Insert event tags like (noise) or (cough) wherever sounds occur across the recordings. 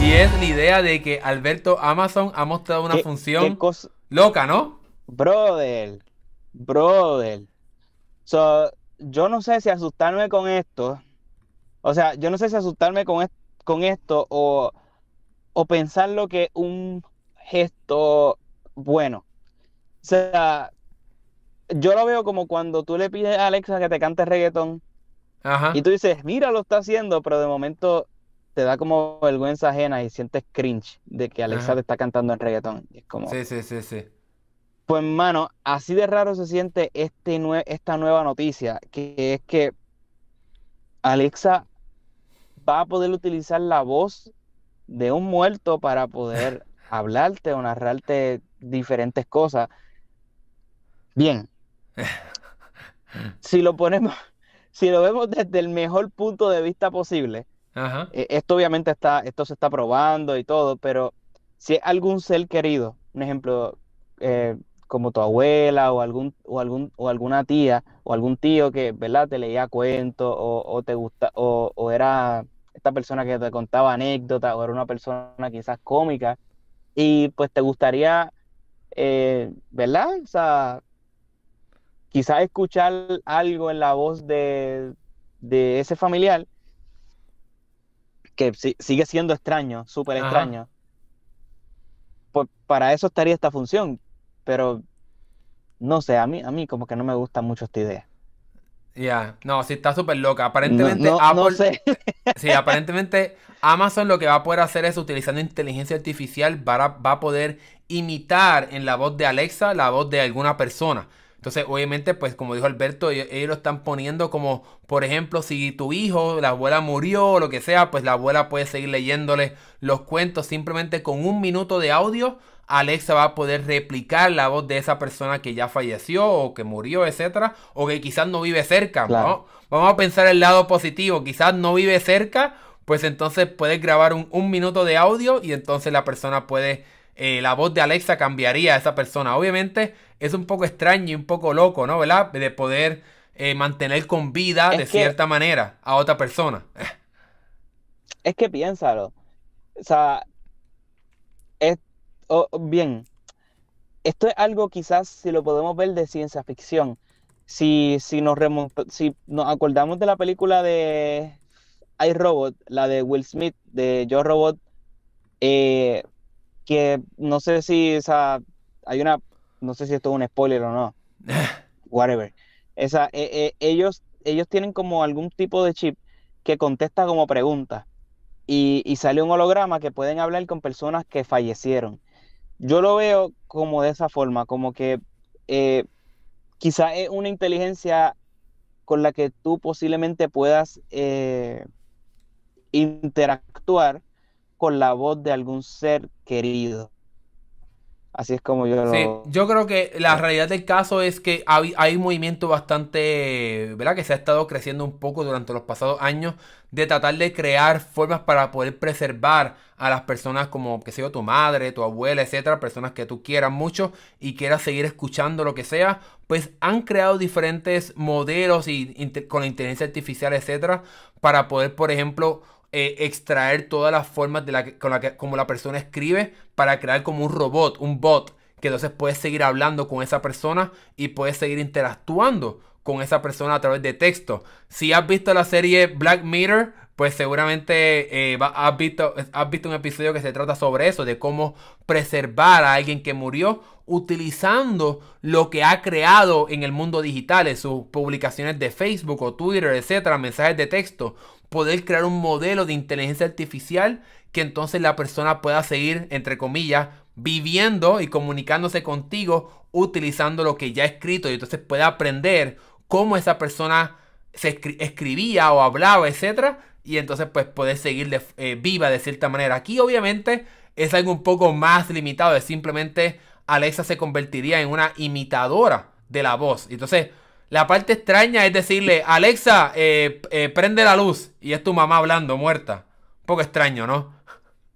Y es la idea de que Alberto Amazon ha mostrado una función loca, ¿no? Brother, brother. So, yo no sé si asustarme con esto. O sea, yo no sé si asustarme con, esto o, pensar lo que un gesto bueno. O sea, yo lo veo como cuando tú le pides a Alexa que te cante reggaetón. Y tú dices, mira, lo está haciendo, pero de momento te da como vergüenza ajena y sientes cringe de que Alexa te está cantando en reggaetón. es como... Sí, sí, sí, sí. Pues, mano, así de raro se siente este esta nueva noticia, que es que Alexa va a poder utilizar la voz de un muerto para poder (laughs) hablarte o narrarte diferentes cosas. Bien. (laughs) Si lo ponemos, (laughs) si lo vemos desde el mejor punto de vista posible, e, esto obviamente está, esto se está probando y todo, pero si algún ser querido, un ejemplo, eh, como tu abuela o algún, o algún, o alguna tía o algún tío que, ¿verdad? Te leía cuentos o, te gusta, o, era esta persona que te contaba anécdotas o era una persona quizás cómica y pues te gustaría, eh, ¿verdad? O sea, quizás escuchar algo en la voz de, de ese familiar que sigue siendo extraño, súper extraño, pues, para eso estaría esta función, pero no sé, a mí, a mí como que no me gusta mucho esta idea. Ya, no, sí está súper loca. Aparentemente, (laughs) sí, aparentemente Amazon lo que va a poder hacer es utilizando inteligencia artificial va a poder imitar en la voz de Alexa la voz de alguna persona. Entonces, obviamente, pues como dijo Alberto, e-, ellos, lo están poniendo como, por ejemplo, si tu hijo, la abuela murió o lo que sea, pues la abuela puede seguir leyéndole los cuentos simplemente con un minuto de audio. Alexa va a poder replicar la voz de esa persona que ya falleció o que murió, etcétera, o que quizás no vive cerca. Vamos a pensar el lado positivo, quizás no vive cerca, pues entonces puedes grabar un minuto de audio y entonces la persona puede eh, la voz de Alexa cambiaría a esa persona. Obviamente es un poco extraño y un poco loco, ¿no? ¿Verdad? De poder eh, mantener con vida de cierta manera a otra persona. Es que piénsalo. O sea, es, bien, esto es algo quizás si lo podemos ver de ciencia ficción. Si, si, nos, si nos acordamos de la película de I Robot, la de Will Smith, de Yo Robot, eh, que no sé si esa, hay una, no sé si esto es un spoiler o no, (laughs) whatever. Esa, e, e, ellos, ellos tienen como algún tipo de chip que contesta como preguntas y, sale un holograma que pueden hablar con personas que fallecieron. Yo lo veo como de esa forma, como que eh, quizá es una inteligencia con la que tú posiblemente puedas eh, interactuar con la voz de algún ser querido. Así es como yo sí, Yo creo que la realidad del caso es que hay, un movimiento bastante, ¿verdad? Que se ha estado creciendo un poco durante los pasados años de tratar de crear formas para poder preservar a las personas como, que sea tu madre, tu abuela, etcétera, personas que tú quieras mucho y quieras seguir escuchando lo que sea, pues han creado diferentes modelos y, con inteligencia artificial, etcétera, para poder, por ejemplo, eh, extraer todas las formas de la que, con la que, como la persona escribe para crear como un robot, un bot, que entonces puedes seguir hablando con esa persona y puedes seguir interactuando con esa persona a través de texto. Si has visto la serie Black Mirror, pues seguramente eh, has, visto, has visto un episodio que se trata sobre eso, de cómo preservar a alguien que murió utilizando lo que ha creado en el mundo digital, sus publicaciones de Facebook o Twitter, etcétera, mensajes de texto, poder crear un modelo de inteligencia artificial que entonces la persona pueda seguir, entre comillas, viviendo y comunicándose contigo utilizando lo que ya ha escrito y entonces pueda aprender cómo esa persona se escribía o hablaba, etcétera, y entonces pues puedes seguir eh, viva de cierta manera. Aquí obviamente es algo un poco más limitado, es simplemente Alexa se convertiría en una imitadora de la voz. Entonces la parte extraña es decirle, Alexa, eh, eh, prende la luz y es tu mamá hablando, muerta. Un poco extraño, ¿no?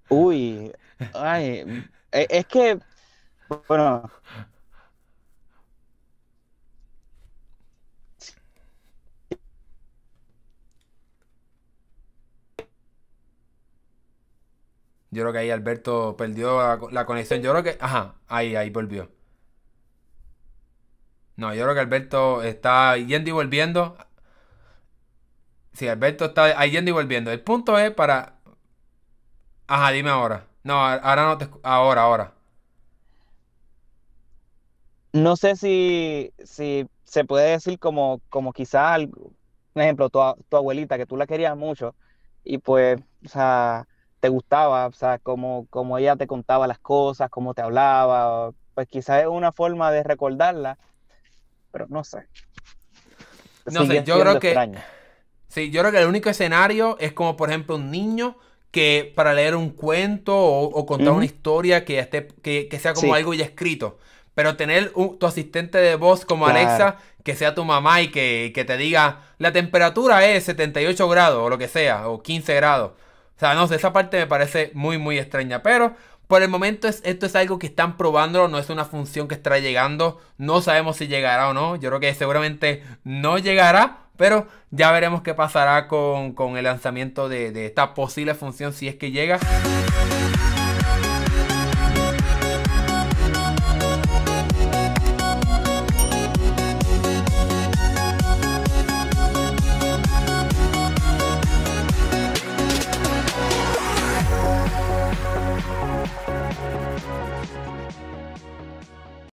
Uy, ay, (laughs) e, es que, bueno, Yo creo que ahí Alberto perdió la, conexión. Yo creo que. Ajá, ahí, ahí volvió. No, yo creo que Alberto está yendo y volviendo. Sí, Alberto está yendo y volviendo. El punto es para. Ajá, dime ahora. No, ahora no te. Ahora, ahora. No sé si, si se puede decir como, como quizás, un ejemplo, tu, tu abuelita, que tú la querías mucho, y pues, o sea, te gustaba, o sea, como como ella te contaba las cosas, cómo te hablaba, pues quizás es una forma de recordarla, pero no sé. No sé, yo creo que... yo creo que el único escenario es como, por ejemplo, un niño que para leer un cuento o, contar una historia que, esté, que, sea como algo ya escrito. Pero tener tu asistente de voz como Alexa, que sea tu mamá y que, que, te diga, la temperatura es 78 grados o lo que sea, o 15 grados sea, no sé, esa parte me parece muy, muy extraña. Pero por el momento esto es algo que están probando no es una función que estará llegando. No sabemos si llegará o no. Yo creo que seguramente no llegará. Pero ya veremos qué pasará con, el lanzamiento de esta posible función si es que llega.